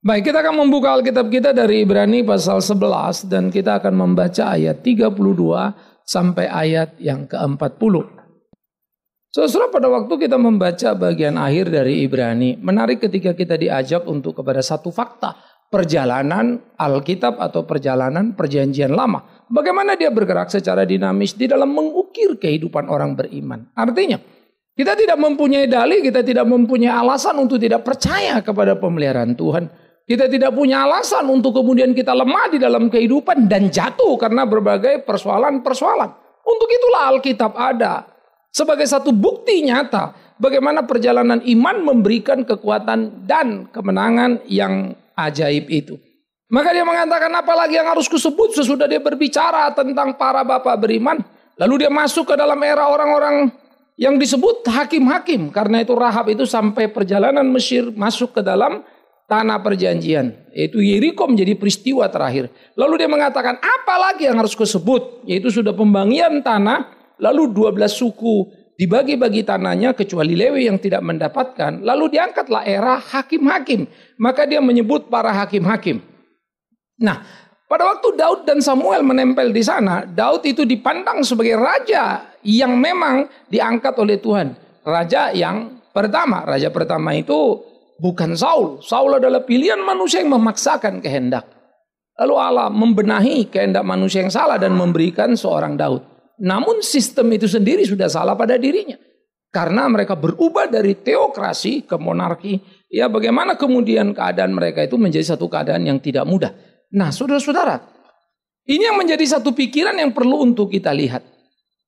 Baik, kita akan membuka Alkitab kita dari Ibrani pasal 11 dan kita akan membaca ayat 32 sampai ayat yang ke-40. Saudara, pada waktu kita membaca bagian akhir dari Ibrani, menarik ketika kita diajak untuk kepada satu fakta, perjalanan Alkitab atau perjalanan perjanjian lama. Bagaimana dia bergerak secara dinamis di dalam mengukir kehidupan orang beriman. Artinya, kita tidak mempunyai dalih, kita tidak mempunyai alasan untuk tidak percaya kepada pemeliharaan Tuhan. Kita tidak punya alasan untuk kemudian kita lemah di dalam kehidupan dan jatuh karena berbagai persoalan-persoalan. Untuk itulah Alkitab ada. Sebagai satu bukti nyata bagaimana perjalanan iman memberikan kekuatan dan kemenangan yang ajaib itu. Maka dia mengatakan apalagi yang harus kusebut sesudah dia berbicara tentang para bapak beriman. Lalu dia masuk ke dalam era orang-orang yang disebut hakim-hakim. Karena itu Rahab itu sampai perjalanan Mesir masuk ke dalam tanah perjanjian, yaitu Yeriko menjadi peristiwa terakhir. Lalu dia mengatakan, apa lagi yang harus kusebut? Yaitu sudah pembangian tanah, lalu 12 suku dibagi-bagi tanahnya kecuali Lewi yang tidak mendapatkan. Lalu diangkatlah era hakim-hakim. Maka dia menyebut para hakim-hakim. Nah, pada waktu Daud dan Samuel menempel di sana, Daud itu dipandang sebagai raja yang memang diangkat oleh Tuhan. Raja yang pertama, raja pertama itu bukan Saul. Saul adalah pilihan manusia yang memaksakan kehendak. Lalu Allah membenahi kehendak manusia yang salah dan memberikan seorang Daud. Namun sistem itu sendiri sudah salah pada dirinya. Karena mereka berubah dari teokrasi ke monarki. Ya bagaimana kemudian keadaan mereka itu menjadi satu keadaan yang tidak mudah. Nah saudara-saudara, ini yang menjadi satu pikiran yang perlu untuk kita lihat.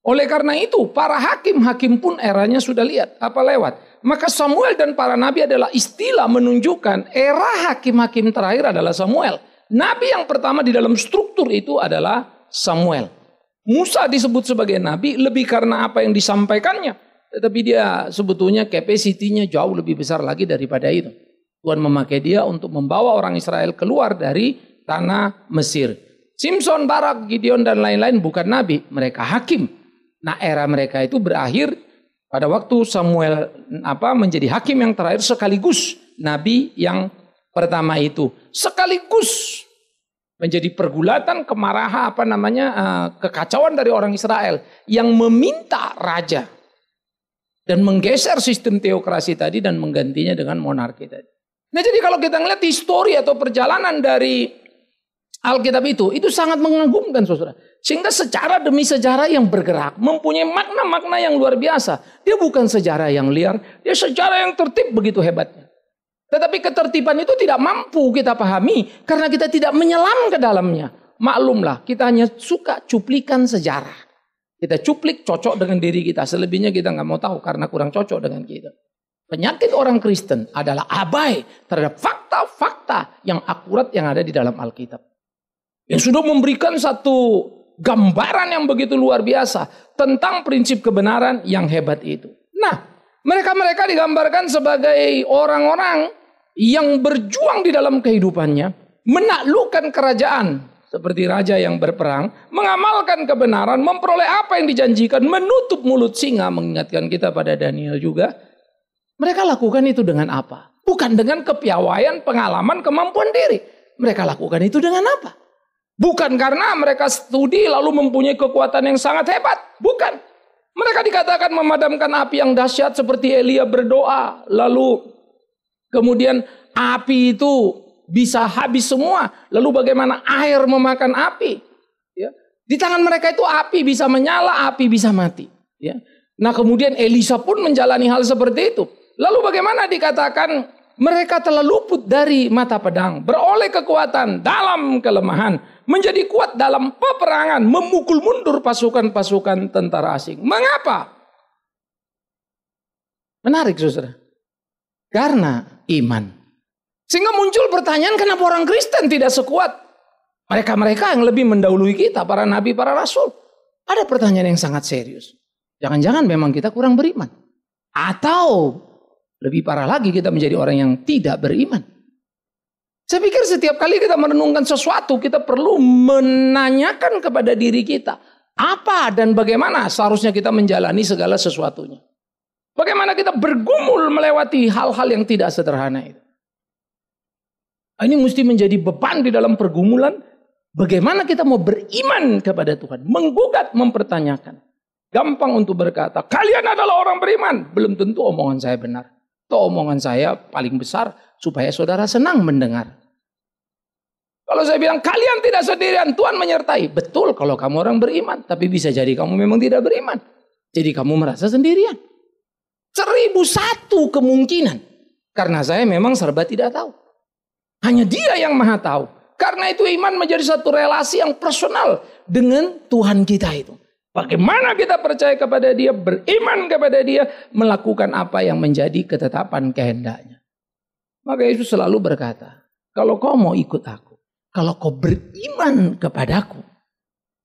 Oleh karena itu, para hakim-hakim pun eranya sudah lihat apa lewat. Maka Samuel dan para nabi adalah istilah menunjukkan era hakim-hakim terakhir adalah Samuel. Nabi yang pertama di dalam struktur itu adalah Samuel. Musa disebut sebagai nabi lebih karena apa yang disampaikannya. Tetapi dia sebetulnya capacity jauh lebih besar lagi daripada itu. Tuhan memakai dia untuk membawa orang Israel keluar dari tanah Mesir. Simpson, Barak, Gideon, dan lain-lain bukan nabi. Mereka hakim. Nah era mereka itu berakhir pada waktu Samuel apa menjadi hakim yang terakhir sekaligus nabi yang pertama itu sekaligus menjadi pergulatan kemarahan apa namanya eh, kekacauan dari orang Israel yang meminta raja dan menggeser sistem teokrasi tadi dan menggantinya dengan monarki tadi. Nah jadi kalau kita ngeliat histori atau perjalanan dari Alkitab itu, itu sangat mengagumkan saudara. Sehingga sejarah demi sejarah yang bergerak mempunyai makna-makna yang luar biasa. Dia bukan sejarah yang liar, dia sejarah yang tertib begitu hebatnya. Tetapi ketertiban itu tidak mampu kita pahami karena kita tidak menyelam ke dalamnya. Maklumlah, kita hanya suka cuplikan sejarah. Kita cuplik cocok dengan diri kita. Selebihnya kita nggak mau tahu karena kurang cocok dengan kita. Penyakit orang Kristen adalah abai terhadap fakta-fakta yang akurat yang ada di dalam Alkitab. Yang sudah memberikan satu gambaran yang begitu luar biasa tentang prinsip kebenaran yang hebat itu. Nah, mereka-mereka digambarkan sebagai orang-orang yang berjuang di dalam kehidupannya, menaklukkan kerajaan seperti raja yang berperang, mengamalkan kebenaran, memperoleh apa yang dijanjikan, menutup mulut singa, mengingatkan kita pada Daniel juga. Mereka lakukan itu dengan apa? Bukan dengan kepiawaian, pengalaman, kemampuan diri. Mereka lakukan itu dengan apa? Bukan karena mereka studi lalu mempunyai kekuatan yang sangat hebat. Bukan. Mereka dikatakan memadamkan api yang dahsyat seperti Elia berdoa. Lalu kemudian api itu bisa habis semua. Lalu bagaimana air memakan api? Ya. Di tangan mereka itu api bisa menyala, api bisa mati. Ya. Nah kemudian Elisa pun menjalani hal seperti itu. Lalu bagaimana dikatakan mereka telah luput dari mata pedang, beroleh kekuatan dalam kelemahan menjadi kuat dalam peperangan, memukul mundur pasukan-pasukan tentara asing. Mengapa? Menarik, saudara. Karena iman. Sehingga muncul pertanyaan kenapa orang Kristen tidak sekuat mereka-mereka yang lebih mendahului kita, para nabi, para rasul. Ada pertanyaan yang sangat serius. Jangan-jangan memang kita kurang beriman. Atau lebih parah lagi kita menjadi orang yang tidak beriman. Saya pikir setiap kali kita merenungkan sesuatu, kita perlu menanyakan kepada diri kita, apa dan bagaimana seharusnya kita menjalani segala sesuatunya. Bagaimana kita bergumul melewati hal-hal yang tidak sederhana itu. Nah, ini mesti menjadi beban di dalam pergumulan. Bagaimana kita mau beriman kepada Tuhan. Menggugat, mempertanyakan. Gampang untuk berkata, kalian adalah orang beriman. Belum tentu omongan saya benar. Itu omongan saya paling besar supaya saudara senang mendengar. Kalau saya bilang kalian tidak sendirian, Tuhan menyertai. Betul kalau kamu orang beriman, tapi bisa jadi kamu memang tidak beriman. Jadi kamu merasa sendirian. Seribu satu kemungkinan. Karena saya memang serba tidak tahu. Hanya dia yang maha tahu. Karena itu iman menjadi satu relasi yang personal dengan Tuhan kita itu. Bagaimana kita percaya kepada dia, beriman kepada dia, melakukan apa yang menjadi ketetapan kehendaknya. Maka Yesus selalu berkata, kalau kau mau ikut aku, kalau kau beriman kepadaku,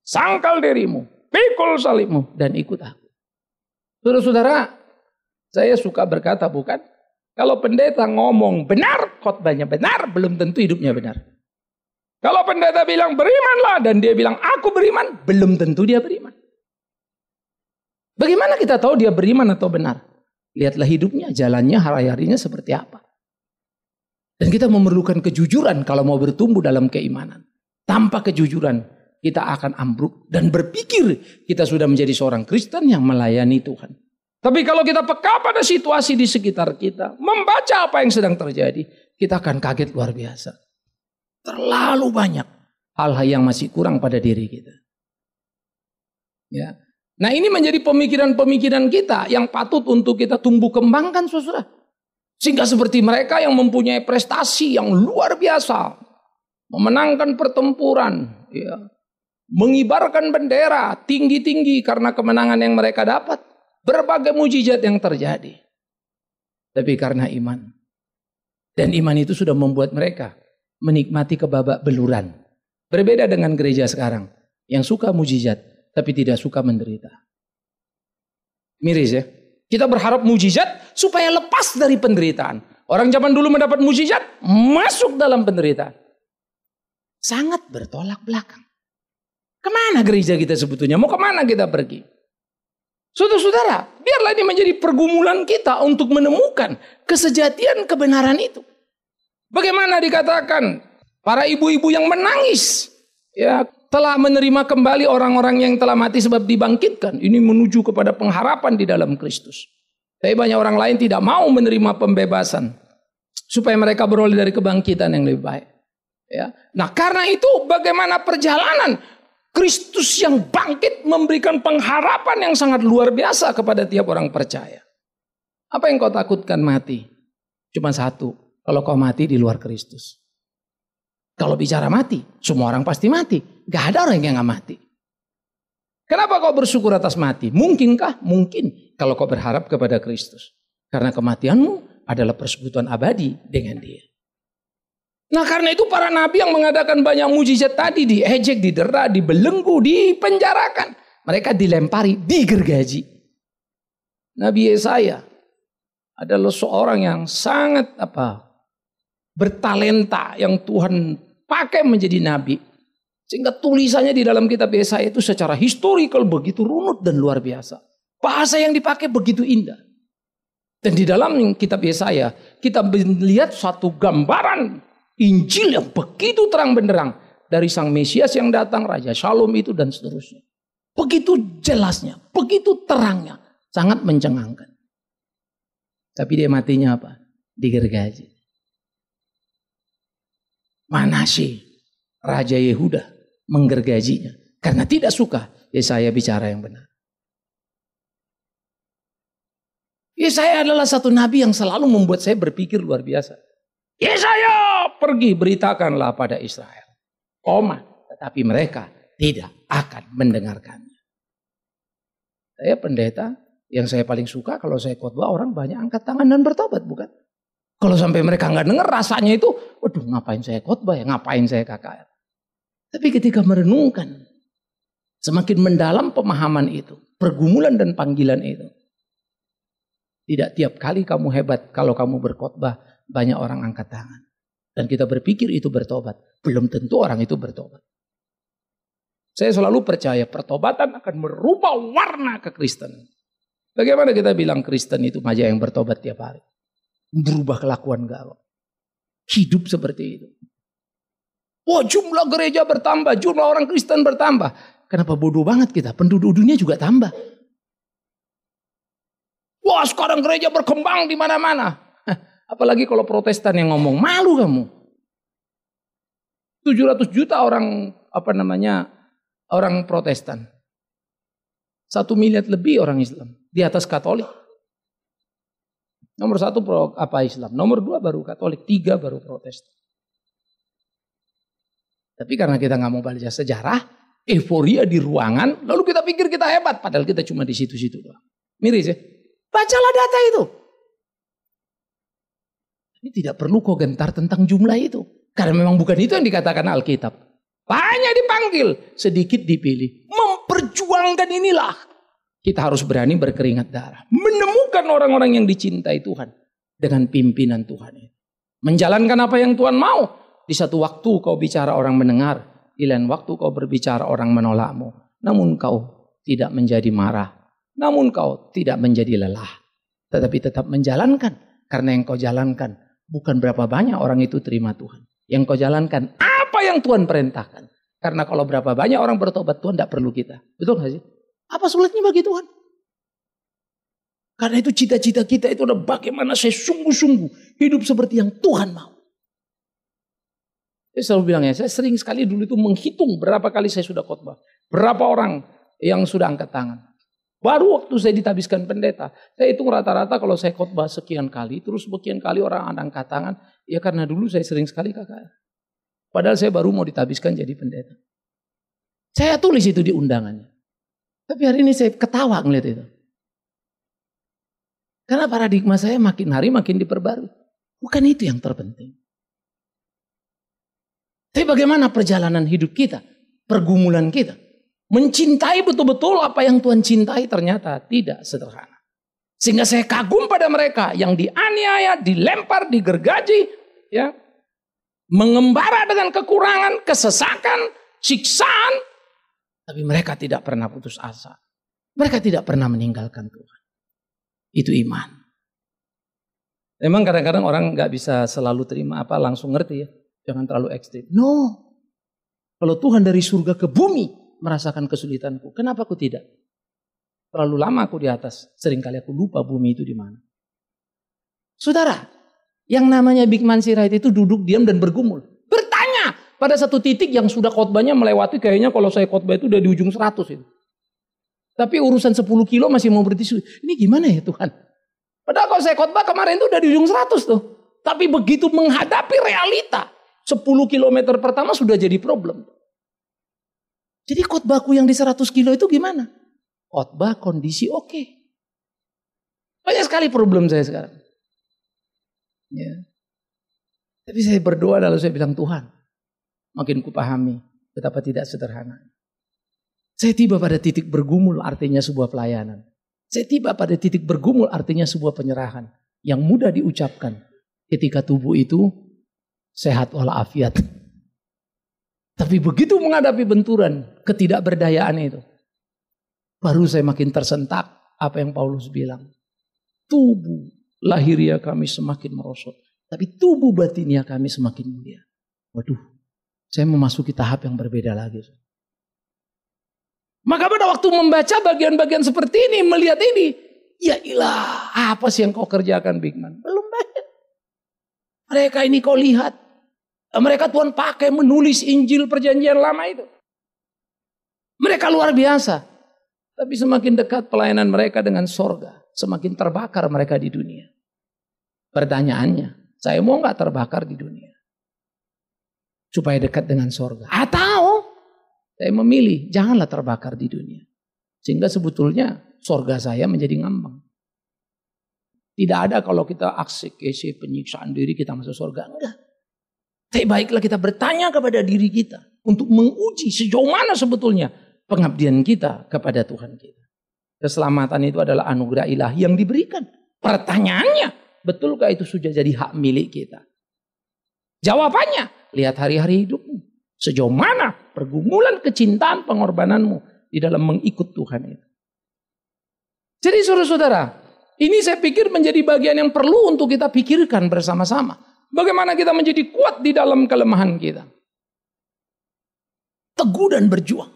sangkal dirimu, pikul salibmu, dan ikut aku. Saudara-saudara, saya suka berkata bukan, kalau pendeta ngomong benar, khotbahnya benar, belum tentu hidupnya benar. Kalau pendeta bilang berimanlah dan dia bilang aku beriman, belum tentu dia beriman. Bagaimana kita tahu dia beriman atau benar? Lihatlah hidupnya, jalannya, hari-harinya seperti apa. Dan kita memerlukan kejujuran kalau mau bertumbuh dalam keimanan. Tanpa kejujuran kita akan ambruk dan berpikir kita sudah menjadi seorang Kristen yang melayani Tuhan. Tapi kalau kita peka pada situasi di sekitar kita, membaca apa yang sedang terjadi, kita akan kaget luar biasa. Terlalu banyak hal-hal yang masih kurang pada diri kita. Ya, Nah ini menjadi pemikiran-pemikiran kita yang patut untuk kita tumbuh kembangkan saudara. Sehingga seperti mereka yang mempunyai prestasi yang luar biasa. Memenangkan pertempuran. Ya. Mengibarkan bendera tinggi-tinggi karena kemenangan yang mereka dapat. Berbagai mujizat yang terjadi. Tapi karena iman. Dan iman itu sudah membuat mereka menikmati kebabak beluran. Berbeda dengan gereja sekarang yang suka mujizat, tapi tidak suka menderita. Miris ya. Kita berharap mujizat supaya lepas dari penderitaan. Orang zaman dulu mendapat mujizat, masuk dalam penderitaan. Sangat bertolak belakang. Kemana gereja kita sebetulnya? Mau kemana kita pergi? Saudara-saudara, biarlah ini menjadi pergumulan kita untuk menemukan kesejatian kebenaran itu. Bagaimana dikatakan para ibu-ibu yang menangis, ya telah menerima kembali orang-orang yang telah mati sebab dibangkitkan. Ini menuju kepada pengharapan di dalam Kristus. Tapi banyak orang lain tidak mau menerima pembebasan supaya mereka beroleh dari kebangkitan yang lebih baik. Ya. Nah, karena itu bagaimana perjalanan Kristus yang bangkit memberikan pengharapan yang sangat luar biasa kepada tiap orang percaya. Apa yang kau takutkan mati? Cuma satu, kalau kau mati di luar Kristus. Kalau bicara mati, semua orang pasti mati. Gak ada orang yang gak mati. Kenapa kau bersyukur atas mati? Mungkinkah? Mungkin kalau kau berharap kepada Kristus. Karena kematianmu adalah persekutuan abadi dengan dia. Nah karena itu para nabi yang mengadakan banyak mujizat tadi diejek, didera, dibelenggu, dipenjarakan. Mereka dilempari, digergaji. Nabi Yesaya adalah seorang yang sangat apa bertalenta yang Tuhan dipakai menjadi nabi. Sehingga tulisannya di dalam kitab Yesaya itu secara historical begitu runut dan luar biasa. Bahasa yang dipakai begitu indah. Dan di dalam kitab Yesaya, kita melihat satu gambaran Injil yang begitu terang benderang dari sang Mesias yang datang, Raja Shalom itu dan seterusnya. Begitu jelasnya, begitu terangnya, sangat mencengangkan. Tapi dia matinya apa? Digergaji. Manasye, Raja Yehuda, menggergajinya. Karena tidak suka, Yesaya ya bicara yang benar. Yesaya ya adalah satu nabi yang selalu membuat saya berpikir luar biasa. Yesaya ya pergi beritakanlah pada Israel. Koma, tetapi mereka tidak akan mendengarkannya. Saya pendeta yang saya paling suka kalau saya khotbah orang banyak angkat tangan dan bertobat bukan? Kalau sampai mereka nggak dengar rasanya itu, waduh ngapain saya khotbah ya, ngapain saya kakak. Tapi ketika merenungkan, semakin mendalam pemahaman itu, pergumulan dan panggilan itu. Tidak tiap kali kamu hebat kalau kamu berkhotbah banyak orang angkat tangan. Dan kita berpikir itu bertobat. Belum tentu orang itu bertobat. Saya selalu percaya pertobatan akan merubah warna kekristenan. Bagaimana kita bilang Kristen itu maja yang bertobat tiap hari? berubah kelakuan engkau. Hidup seperti itu. Wah jumlah gereja bertambah, jumlah orang Kristen bertambah. Kenapa bodoh banget kita? Penduduk dunia juga tambah. Wah sekarang gereja berkembang di mana-mana. Apalagi kalau protestan yang ngomong malu kamu. 700 juta orang apa namanya orang protestan. Satu miliar lebih orang Islam di atas Katolik. Nomor satu pro, apa Islam, nomor dua baru Katolik, tiga baru Protestan. Tapi karena kita nggak mau belajar sejarah, euforia di ruangan, lalu kita pikir kita hebat, padahal kita cuma di situ-situ doang. Miris ya. Bacalah data itu. Ini tidak perlu kau gentar tentang jumlah itu. Karena memang bukan itu yang dikatakan Alkitab. Banyak dipanggil, sedikit dipilih. Memperjuangkan inilah kita harus berani berkeringat darah. Menemukan orang-orang yang dicintai Tuhan. Dengan pimpinan Tuhan. Menjalankan apa yang Tuhan mau. Di satu waktu kau bicara orang mendengar. Di lain waktu kau berbicara orang menolakmu. Namun kau tidak menjadi marah. Namun kau tidak menjadi lelah. Tetapi tetap menjalankan. Karena yang kau jalankan. Bukan berapa banyak orang itu terima Tuhan. Yang kau jalankan. Apa yang Tuhan perintahkan. Karena kalau berapa banyak orang bertobat Tuhan tidak perlu kita. Betul gak sih? Apa sulitnya bagi Tuhan? Karena itu cita-cita kita itu adalah bagaimana saya sungguh-sungguh hidup seperti yang Tuhan mau. Saya selalu bilang ya, saya sering sekali dulu itu menghitung berapa kali saya sudah khotbah. Berapa orang yang sudah angkat tangan. Baru waktu saya ditabiskan pendeta, saya hitung rata-rata kalau saya khotbah sekian kali, terus sekian kali orang angkat tangan, ya karena dulu saya sering sekali kakak. Padahal saya baru mau ditabiskan jadi pendeta. Saya tulis itu di undangannya. Tapi hari ini saya ketawa ngeliat itu. Karena paradigma saya makin hari makin diperbarui. Bukan itu yang terpenting. Tapi bagaimana perjalanan hidup kita, pergumulan kita. Mencintai betul-betul apa yang Tuhan cintai ternyata tidak sederhana. Sehingga saya kagum pada mereka yang dianiaya, dilempar, digergaji, ya, mengembara dengan kekurangan, kesesakan, siksaan, tapi mereka tidak pernah putus asa. Mereka tidak pernah meninggalkan Tuhan. Itu iman. Memang kadang-kadang orang nggak bisa selalu terima apa langsung ngerti ya. Jangan terlalu ekstrim. No. Kalau Tuhan dari surga ke bumi merasakan kesulitanku, kenapa aku tidak? Terlalu lama aku di atas, seringkali aku lupa bumi itu di mana. Saudara, yang namanya Big Man Sirait itu duduk diam dan bergumul. Pada satu titik yang sudah khotbahnya melewati kayaknya kalau saya khotbah itu udah di ujung 100 itu. Tapi urusan sepuluh kilo masih mau berhenti. Ini gimana ya Tuhan? Padahal kalau saya khotbah kemarin itu udah di ujung 100 tuh. Tapi begitu menghadapi realita. sepuluh kilometer pertama sudah jadi problem. Jadi khotbahku yang di seratus kilo itu gimana? Khotbah kondisi oke. Okay. Banyak sekali problem saya sekarang. Ya. Tapi saya berdoa lalu saya bilang Tuhan makin kupahami betapa tidak sederhana. Saya tiba pada titik bergumul artinya sebuah pelayanan. Saya tiba pada titik bergumul artinya sebuah penyerahan yang mudah diucapkan ketika tubuh itu sehat walafiat. Tapi begitu menghadapi benturan ketidakberdayaan itu, baru saya makin tersentak apa yang Paulus bilang. Tubuh lahiria kami semakin merosot, tapi tubuh batinnya kami semakin mulia. Waduh, saya memasuki tahap yang berbeda lagi. Maka pada waktu membaca bagian-bagian seperti ini, melihat ini, ya ilah, apa sih yang kau kerjakan Bigman? Belum banyak. Mereka ini kau lihat. Mereka Tuhan pakai menulis Injil perjanjian lama itu. Mereka luar biasa. Tapi semakin dekat pelayanan mereka dengan sorga. Semakin terbakar mereka di dunia. Pertanyaannya, saya mau nggak terbakar di dunia? supaya dekat dengan sorga. Atau saya memilih janganlah terbakar di dunia. Sehingga sebetulnya sorga saya menjadi ngambang. Tidak ada kalau kita aksi kese penyiksaan diri kita masuk sorga. Enggak. Tapi baiklah kita bertanya kepada diri kita. Untuk menguji sejauh mana sebetulnya pengabdian kita kepada Tuhan kita. Keselamatan itu adalah anugerah ilahi yang diberikan. Pertanyaannya, betulkah itu sudah jadi hak milik kita? Jawabannya, Lihat hari-hari hidupmu. Sejauh mana pergumulan kecintaan pengorbananmu di dalam mengikut Tuhan itu. Jadi saudara-saudara, ini saya pikir menjadi bagian yang perlu untuk kita pikirkan bersama-sama. Bagaimana kita menjadi kuat di dalam kelemahan kita. Teguh dan berjuang.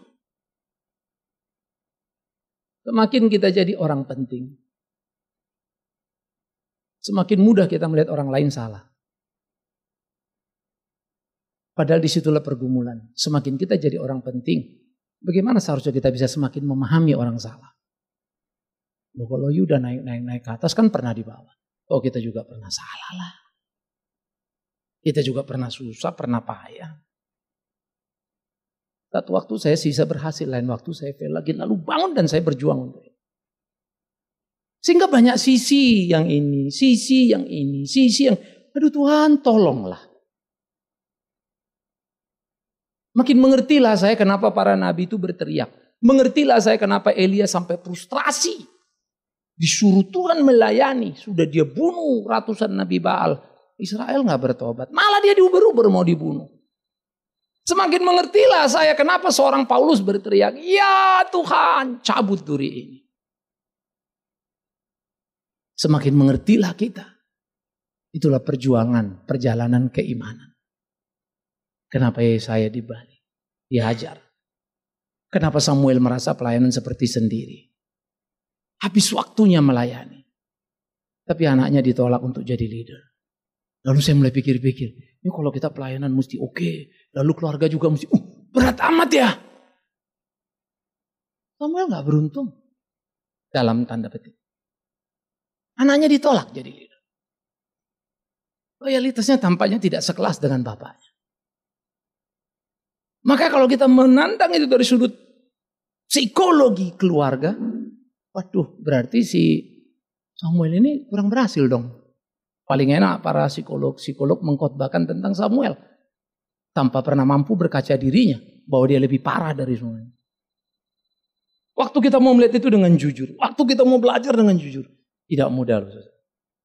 Semakin kita jadi orang penting. Semakin mudah kita melihat orang lain salah. Padahal disitulah pergumulan. Semakin kita jadi orang penting, bagaimana seharusnya kita bisa semakin memahami orang salah? Loh, kalau Yuda naik-naik-naik ke atas kan pernah di bawah. Oh kita juga pernah salah lah. Kita juga pernah susah, pernah payah. Satu waktu saya sisa berhasil, lain waktu saya fail lagi. Lalu bangun dan saya berjuang untuk itu. Sehingga banyak sisi yang ini, sisi yang ini, sisi yang... Aduh Tuhan tolonglah. Makin mengertilah saya kenapa para nabi itu berteriak. Mengertilah saya kenapa Elia sampai frustrasi. Disuruh Tuhan melayani. Sudah dia bunuh ratusan nabi Baal. Israel gak bertobat. Malah dia diuber-uber mau dibunuh. Semakin mengertilah saya kenapa seorang Paulus berteriak, Ya Tuhan cabut duri ini. Semakin mengertilah kita. Itulah perjuangan, perjalanan keimanan. Kenapa Yesaya ya dibalik? Dihajar. Kenapa Samuel merasa pelayanan seperti sendiri? Habis waktunya melayani. Tapi anaknya ditolak untuk jadi leader. Lalu saya mulai pikir-pikir, ini kalau kita pelayanan mesti oke. Okay. Lalu keluarga juga mesti, uh, berat amat ya. Samuel gak beruntung. Dalam tanda petik. Anaknya ditolak jadi leader. Loyalitasnya tampaknya tidak sekelas dengan bapaknya. Maka kalau kita menantang itu dari sudut psikologi keluarga, waduh berarti si Samuel ini kurang berhasil dong. Paling enak para psikolog-psikolog mengkotbahkan tentang Samuel. Tanpa pernah mampu berkaca dirinya bahwa dia lebih parah dari semuanya. Waktu kita mau melihat itu dengan jujur. Waktu kita mau belajar dengan jujur. Tidak mudah.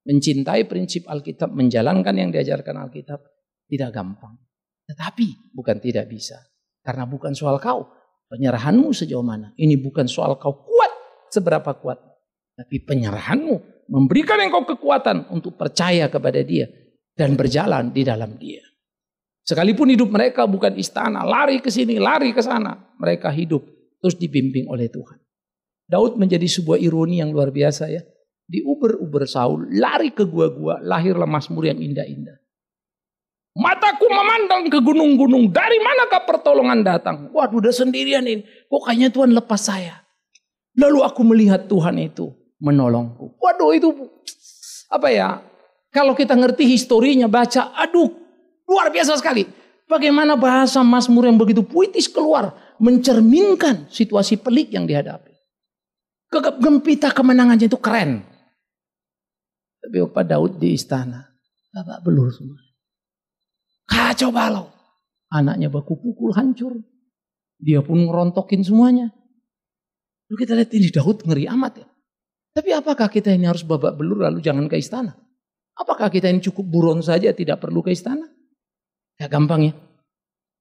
Mencintai prinsip Alkitab, menjalankan yang diajarkan Alkitab tidak gampang. Tetapi bukan tidak bisa. Karena bukan soal kau. Penyerahanmu sejauh mana. Ini bukan soal kau kuat seberapa kuat. Tapi penyerahanmu memberikan engkau kekuatan untuk percaya kepada dia. Dan berjalan di dalam dia. Sekalipun hidup mereka bukan istana, lari ke sini, lari ke sana. Mereka hidup terus dibimbing oleh Tuhan. Daud menjadi sebuah ironi yang luar biasa ya. Diuber-uber Saul, lari ke gua-gua, lahirlah Mazmur yang indah-indah. Mataku memandang ke gunung-gunung. Dari manakah pertolongan datang? Waduh, udah sendirian ini. Kok kayaknya Tuhan lepas saya? Lalu aku melihat Tuhan itu menolongku. Waduh, itu apa ya? Kalau kita ngerti historinya, baca, aduh, luar biasa sekali. Bagaimana bahasa Mazmur yang begitu puitis keluar mencerminkan situasi pelik yang dihadapi. Gempita kemenangannya itu keren. Tapi Bapak Daud di istana, Bapak belur semua. Kacau balau. Anaknya baku pukul hancur. Dia pun ngerontokin semuanya. Lalu kita lihat ini Daud ngeri amat ya. Tapi apakah kita ini harus babak belur lalu jangan ke istana? Apakah kita ini cukup buron saja tidak perlu ke istana? Ya gampang ya.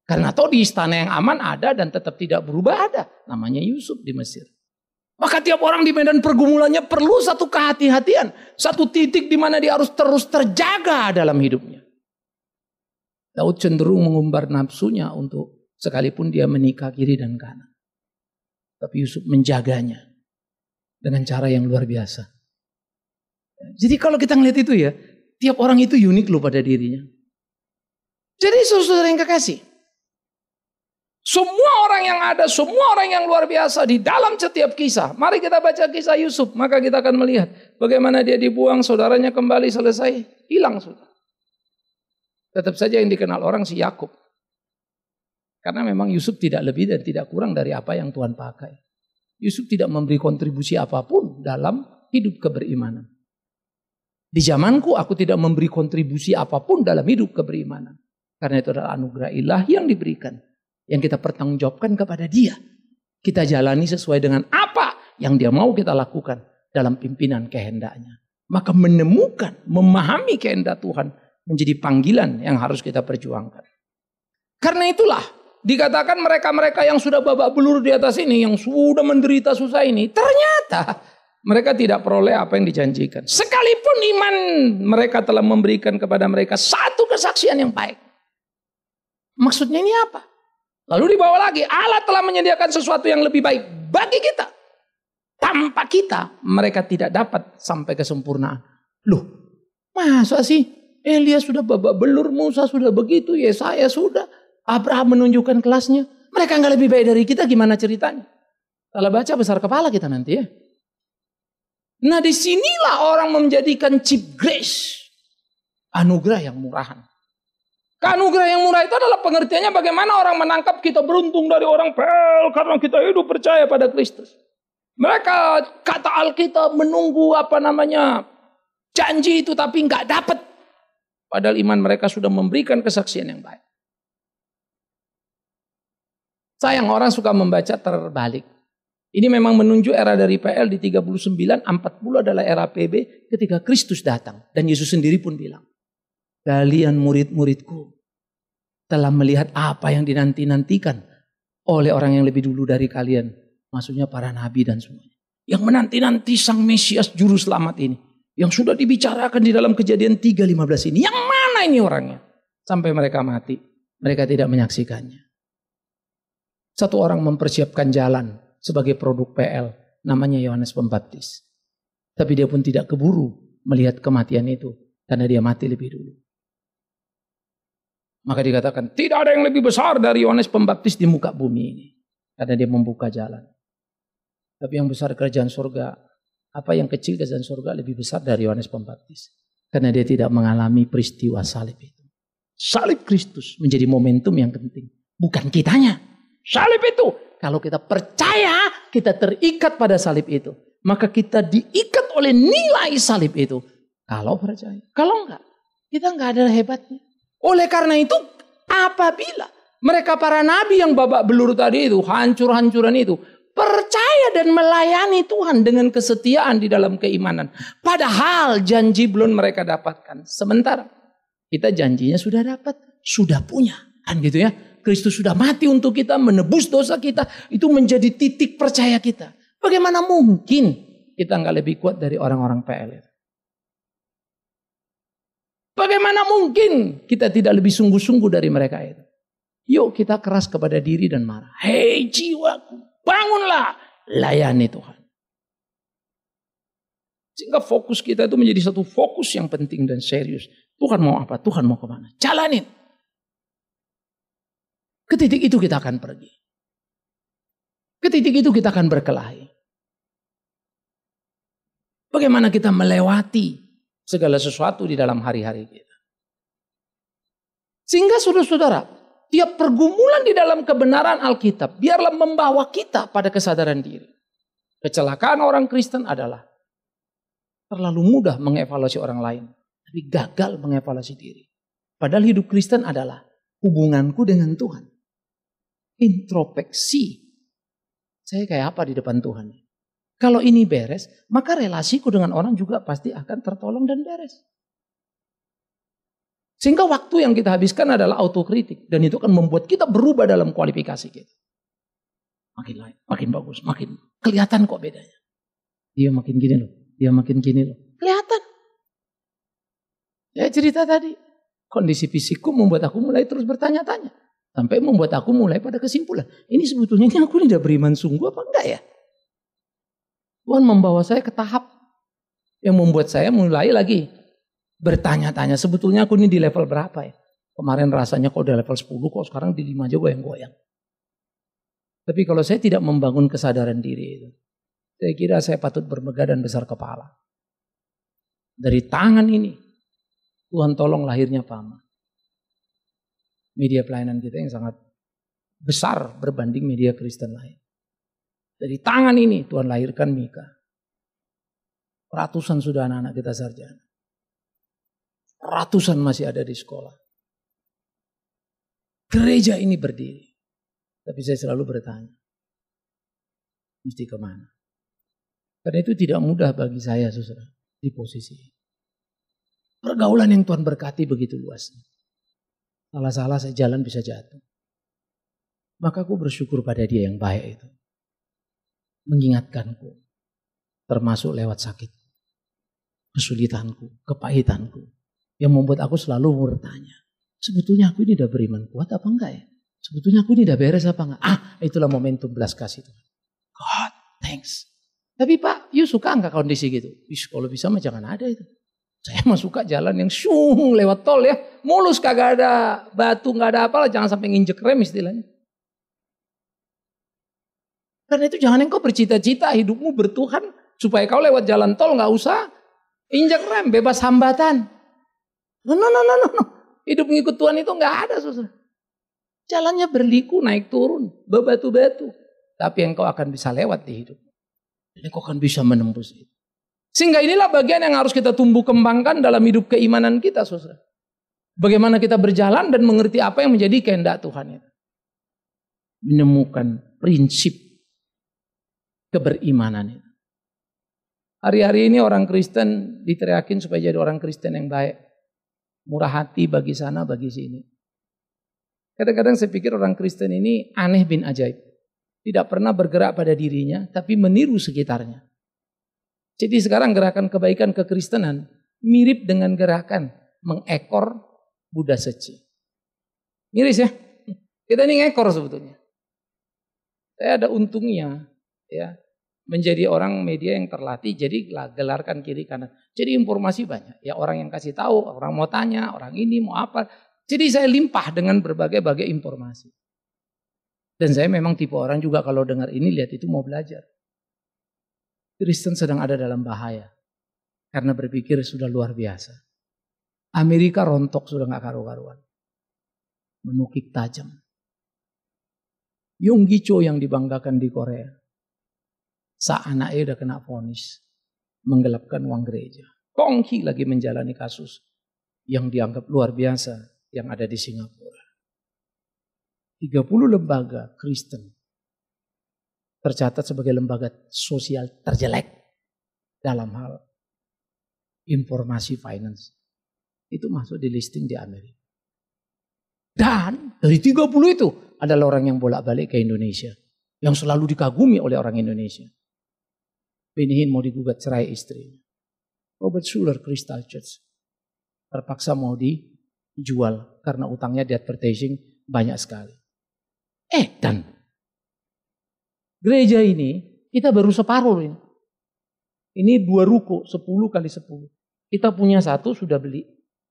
Karena tahu di istana yang aman ada dan tetap tidak berubah ada. Namanya Yusuf di Mesir. Maka tiap orang di medan pergumulannya perlu satu kehati-hatian. Satu titik di mana dia harus terus terjaga dalam hidupnya. Daud cenderung mengumbar nafsunya untuk sekalipun dia menikah kiri dan kanan. Tapi Yusuf menjaganya dengan cara yang luar biasa. Jadi kalau kita ngeliat itu ya, tiap orang itu unik loh pada dirinya. Jadi saudara yang kekasih, semua orang yang ada, semua orang yang luar biasa di dalam setiap kisah. Mari kita baca kisah Yusuf, maka kita akan melihat bagaimana dia dibuang, saudaranya kembali selesai, hilang sudah. Tetap saja yang dikenal orang si Yakub. Karena memang Yusuf tidak lebih dan tidak kurang dari apa yang Tuhan pakai. Yusuf tidak memberi kontribusi apapun dalam hidup keberimanan. Di zamanku aku tidak memberi kontribusi apapun dalam hidup keberimanan. Karena itu adalah anugerah ilah yang diberikan. Yang kita pertanggungjawabkan kepada dia. Kita jalani sesuai dengan apa yang dia mau kita lakukan dalam pimpinan kehendaknya. Maka menemukan, memahami kehendak Tuhan menjadi panggilan yang harus kita perjuangkan. Karena itulah dikatakan mereka-mereka yang sudah babak belur di atas ini, yang sudah menderita susah ini, ternyata mereka tidak peroleh apa yang dijanjikan. Sekalipun iman mereka telah memberikan kepada mereka satu kesaksian yang baik. Maksudnya ini apa? Lalu dibawa lagi, Allah telah menyediakan sesuatu yang lebih baik bagi kita. Tanpa kita, mereka tidak dapat sampai kesempurnaan. Loh, masa sih Elia sudah babak belur, Musa sudah begitu, Yesaya sudah. Abraham menunjukkan kelasnya. Mereka nggak lebih baik dari kita, gimana ceritanya? Kalau baca besar kepala kita nanti ya. Nah disinilah orang menjadikan chip grace. Anugerah yang murahan. Anugerah yang murah itu adalah pengertiannya bagaimana orang menangkap kita beruntung dari orang pel karena kita hidup percaya pada Kristus. Mereka kata Alkitab menunggu apa namanya janji itu tapi nggak dapat. Padahal iman mereka sudah memberikan kesaksian yang baik. Sayang orang suka membaca terbalik. Ini memang menunjuk era dari PL di 39, 40 adalah era PB ketika Kristus datang. Dan Yesus sendiri pun bilang, kalian murid-muridku telah melihat apa yang dinanti-nantikan oleh orang yang lebih dulu dari kalian. Maksudnya para nabi dan semuanya. Yang menanti-nanti sang Mesias juru selamat ini yang sudah dibicarakan di dalam kejadian 3.15 ini. Yang mana ini orangnya? Sampai mereka mati. Mereka tidak menyaksikannya. Satu orang mempersiapkan jalan sebagai produk PL. Namanya Yohanes Pembaptis. Tapi dia pun tidak keburu melihat kematian itu. Karena dia mati lebih dulu. Maka dikatakan tidak ada yang lebih besar dari Yohanes Pembaptis di muka bumi ini. Karena dia membuka jalan. Tapi yang besar kerjaan surga apa yang kecil dan surga lebih besar dari Yohanes Pembaptis. Karena dia tidak mengalami peristiwa salib itu. Salib Kristus menjadi momentum yang penting. Bukan kitanya. Salib itu. Kalau kita percaya, kita terikat pada salib itu. Maka kita diikat oleh nilai salib itu. Kalau percaya. Kalau enggak, kita enggak ada hebatnya. Oleh karena itu, apabila mereka para nabi yang babak belur tadi itu, hancur-hancuran itu, Percaya dan melayani Tuhan dengan kesetiaan di dalam keimanan. Padahal janji belum mereka dapatkan. Sementara kita janjinya sudah dapat, sudah punya. Kan gitu ya. Kristus sudah mati untuk kita, menebus dosa kita. Itu menjadi titik percaya kita. Bagaimana mungkin kita nggak lebih kuat dari orang-orang PL itu? Bagaimana mungkin kita tidak lebih sungguh-sungguh dari mereka itu? Yuk kita keras kepada diri dan marah. Hei jiwaku, bangunlah layani Tuhan. Sehingga fokus kita itu menjadi satu fokus yang penting dan serius. Tuhan mau apa? Tuhan mau kemana? Jalanin. Ke titik itu kita akan pergi. Ke titik itu kita akan berkelahi. Bagaimana kita melewati segala sesuatu di dalam hari-hari kita. Sehingga saudara-saudara, tiap pergumulan di dalam kebenaran Alkitab biarlah membawa kita pada kesadaran diri. Kecelakaan orang Kristen adalah terlalu mudah mengevaluasi orang lain, tapi gagal mengevaluasi diri. Padahal hidup Kristen adalah hubunganku dengan Tuhan. Introspeksi. Saya kayak apa di depan Tuhan? Kalau ini beres, maka relasiku dengan orang juga pasti akan tertolong dan beres. Sehingga waktu yang kita habiskan adalah autokritik. Dan itu akan membuat kita berubah dalam kualifikasi kita. Makin lain, makin bagus, makin kelihatan kok bedanya. Dia makin gini loh, dia makin gini loh. Kelihatan. Ya cerita tadi. Kondisi fisikku membuat aku mulai terus bertanya-tanya. Sampai membuat aku mulai pada kesimpulan. Ini sebetulnya aku ini aku tidak beriman sungguh apa enggak ya? Tuhan membawa saya ke tahap yang membuat saya mulai lagi bertanya-tanya sebetulnya aku ini di level berapa ya? Kemarin rasanya kok udah level 10 kok sekarang di 5 aja goyang-goyang. Tapi kalau saya tidak membangun kesadaran diri itu, saya kira saya patut bermegah dan besar kepala. Dari tangan ini, Tuhan tolong lahirnya Pama. Media pelayanan kita yang sangat besar berbanding media Kristen lain. Dari tangan ini Tuhan lahirkan Mika. Ratusan sudah anak-anak kita sarjana. Ratusan masih ada di sekolah. Gereja ini berdiri. Tapi saya selalu bertanya. Mesti kemana? Karena itu tidak mudah bagi saya saudara di posisi Pergaulan yang Tuhan berkati begitu luasnya. Salah-salah saya jalan bisa jatuh. Maka aku bersyukur pada dia yang baik itu. Mengingatkanku. Termasuk lewat sakit, Kesulitanku, kepahitanku yang membuat aku selalu bertanya, sebetulnya aku ini udah beriman kuat apa enggak ya? Sebetulnya aku ini udah beres apa enggak? Ah, itulah momentum belas kasih Tuhan. God, thanks. Tapi Pak, you suka enggak kondisi gitu? Ish, kalau bisa mah jangan ada itu. Saya mah suka jalan yang syung lewat tol ya. Mulus kagak ada batu, enggak ada apalah. Jangan sampai nginjek rem istilahnya. Karena itu jangan engkau bercita-cita hidupmu bertuhan. Supaya kau lewat jalan tol enggak usah injak rem, bebas hambatan. No, no, no, no, no. Hidup mengikut Tuhan itu nggak ada, saudara. Jalannya berliku, naik turun, bebatu-batu. Tapi engkau akan bisa lewat di hidup. Dan engkau akan bisa menembus itu. Sehingga inilah bagian yang harus kita tumbuh kembangkan dalam hidup keimanan kita, saudara. Bagaimana kita berjalan dan mengerti apa yang menjadi kehendak Tuhan itu. Menemukan prinsip keberimanan itu. Hari-hari ini orang Kristen diteriakin supaya jadi orang Kristen yang baik murah hati bagi sana bagi sini. Kadang-kadang saya pikir orang Kristen ini aneh bin ajaib. Tidak pernah bergerak pada dirinya tapi meniru sekitarnya. Jadi sekarang gerakan kebaikan kekristenan mirip dengan gerakan mengekor Buddha Seci. Miris ya? Kita ini ngekor sebetulnya. Saya ada untungnya ya menjadi orang media yang terlatih jadi gelarkan kiri kanan. Jadi informasi banyak. Ya orang yang kasih tahu, orang mau tanya, orang ini mau apa. Jadi saya limpah dengan berbagai-bagai informasi. Dan saya memang tipe orang juga kalau dengar ini lihat itu mau belajar. Kristen sedang ada dalam bahaya. Karena berpikir sudah luar biasa. Amerika rontok sudah gak karu-karuan. Menukik tajam. Yonggi Cho yang dibanggakan di Korea saat anaknya udah kena vonis. Menggelapkan uang gereja. Kongki lagi menjalani kasus yang dianggap luar biasa yang ada di Singapura. 30 lembaga Kristen tercatat sebagai lembaga sosial terjelek dalam hal informasi finance. Itu masuk di listing di Amerika. Dan dari 30 itu adalah orang yang bolak-balik ke Indonesia. Yang selalu dikagumi oleh orang Indonesia. Benihin mau digugat cerai istrinya. Robert Schuller Crystal Church terpaksa mau dijual karena utangnya di advertising banyak sekali. Eh dan gereja ini kita baru separuh ini. Ini dua ruko, sepuluh kali sepuluh. Kita punya satu sudah beli.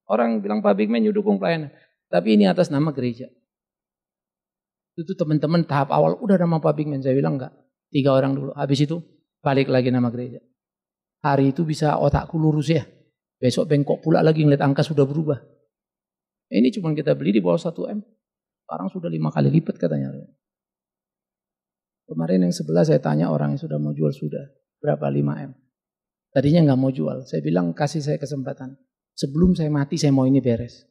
Orang bilang Pak Bigman you dukung pelayanan. Tapi ini atas nama gereja. Itu teman-teman tahap awal udah nama Pak Bigman. Saya bilang enggak. Tiga orang dulu. Habis itu balik lagi nama gereja. Hari itu bisa otakku lurus ya. Besok bengkok pula lagi ngeliat angka sudah berubah. Ini cuma kita beli di bawah 1M. Sekarang sudah lima kali lipat katanya. Kemarin yang sebelah saya tanya orang yang sudah mau jual sudah. Berapa 5M? Tadinya nggak mau jual. Saya bilang kasih saya kesempatan. Sebelum saya mati saya mau ini beres.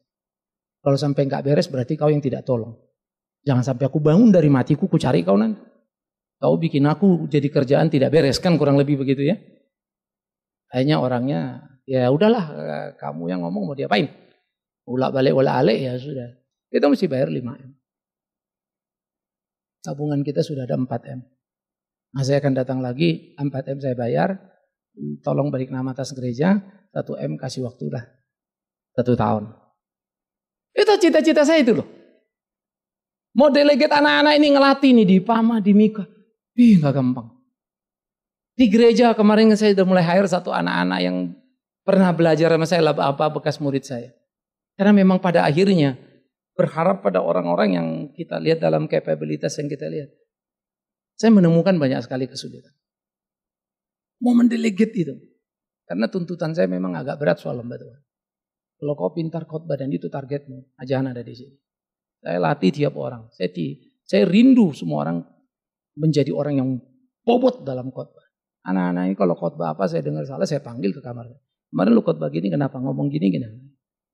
Kalau sampai nggak beres berarti kau yang tidak tolong. Jangan sampai aku bangun dari matiku, ku cari kau nanti. Kau bikin aku jadi kerjaan tidak beres kan kurang lebih begitu ya. Akhirnya orangnya ya udahlah eh, kamu yang ngomong mau diapain. Ulak balik ulak alik ya sudah. Kita mesti bayar 5M. Tabungan kita sudah ada 4M. Nah saya akan datang lagi 4M saya bayar. Tolong balik nama atas gereja. 1M kasih waktu lah. Satu tahun. Itu cita-cita saya itu loh. Mau delegate anak-anak ini ngelatih nih di Pama, di Mika. Ih, nggak gampang. Di gereja kemarin saya sudah mulai hire satu anak-anak yang pernah belajar sama saya lab apa bekas murid saya. Karena memang pada akhirnya berharap pada orang-orang yang kita lihat dalam kapabilitas yang kita lihat. Saya menemukan banyak sekali kesulitan. Mau mendelegit itu. Karena tuntutan saya memang agak berat soal lomba Tuhan. Kalau kau pintar khotbah dan itu targetmu, ajaan ada di sini. Saya latih tiap orang. Saya, saya rindu semua orang menjadi orang yang bobot dalam khotbah. Anak-anak ini kalau khotbah apa saya dengar salah saya panggil ke kamar. Kemarin lu khotbah gini kenapa ngomong gini gini?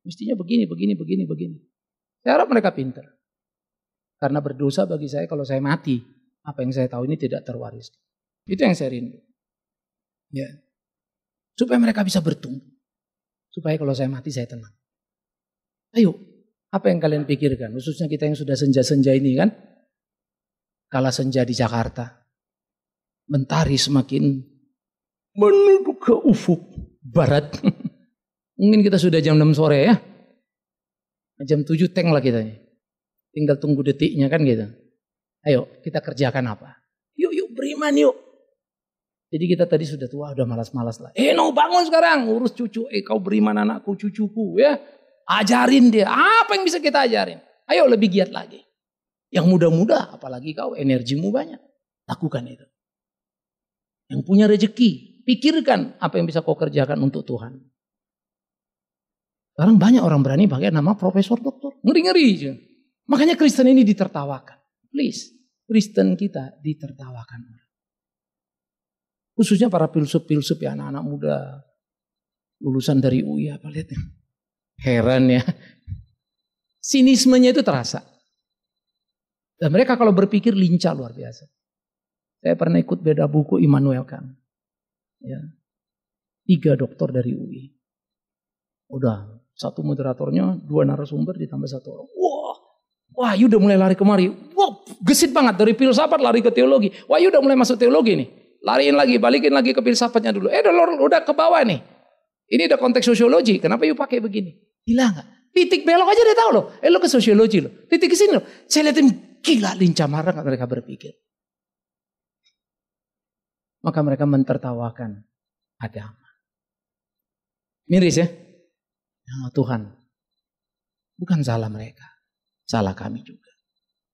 Mestinya begini, begini, begini, begini. Saya harap mereka pinter. Karena berdosa bagi saya kalau saya mati. Apa yang saya tahu ini tidak terwaris. Itu yang saya rindu. Ya. Supaya mereka bisa bertumbuh. Supaya kalau saya mati saya tenang. Ayo, apa yang kalian pikirkan? Khususnya kita yang sudah senja-senja ini kan kala senja di Jakarta. Mentari semakin menuju ke ufuk barat. Mungkin kita sudah jam 6 sore ya. Jam 7 tank lah kita. Tinggal tunggu detiknya kan gitu. Ayo kita kerjakan apa? Yuk yuk beriman yuk. Jadi kita tadi sudah tua, udah malas-malas lah. Eh no bangun sekarang, urus cucu. Eh kau beriman anakku, cucuku ya. Ajarin dia, apa yang bisa kita ajarin? Ayo lebih giat lagi. Yang muda-muda, apalagi kau energimu banyak. Lakukan itu. Yang punya rezeki, pikirkan apa yang bisa kau kerjakan untuk Tuhan. Sekarang banyak orang berani pakai nama profesor doktor. Ngeri-ngeri. Makanya Kristen ini ditertawakan. Please, Kristen kita ditertawakan Khususnya para filsuf-filsuf ya anak-anak muda. Lulusan dari UI apa lihatnya. Heran ya. Sinismenya itu terasa. Dan mereka kalau berpikir lincah luar biasa. Saya pernah ikut beda buku Immanuel kan, Ya. Tiga dokter dari UI. Udah, satu moderatornya, dua narasumber ditambah satu orang. Wah, wah udah mulai lari kemari. Wah, gesit banget dari filsafat lari ke teologi. Wah udah mulai masuk teologi nih. Lariin lagi, balikin lagi ke filsafatnya dulu. Eh, udah, udah ke bawah nih. Ini udah konteks sosiologi. Kenapa you pakai begini? Hilang nggak? Titik belok aja dia tahu loh. Eh lo ke sosiologi loh. Titik ke sini loh. Saya liatin gila lincah marah gak mereka berpikir. Maka mereka mentertawakan agama. Miris ya? Ya Tuhan, bukan salah mereka. Salah kami juga.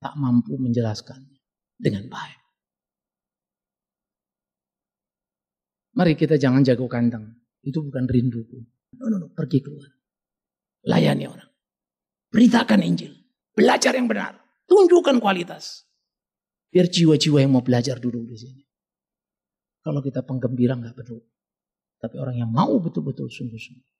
Tak mampu menjelaskan dengan baik. Mari kita jangan jago kandang. Itu bukan rinduku. No, no, no. Pergi keluar. Layani orang. Beritakan Injil. Belajar yang benar. Tunjukkan kualitas. Biar jiwa-jiwa yang mau belajar duduk di sini. Kalau kita penggembira nggak perlu. Tapi orang yang mau betul-betul sungguh-sungguh.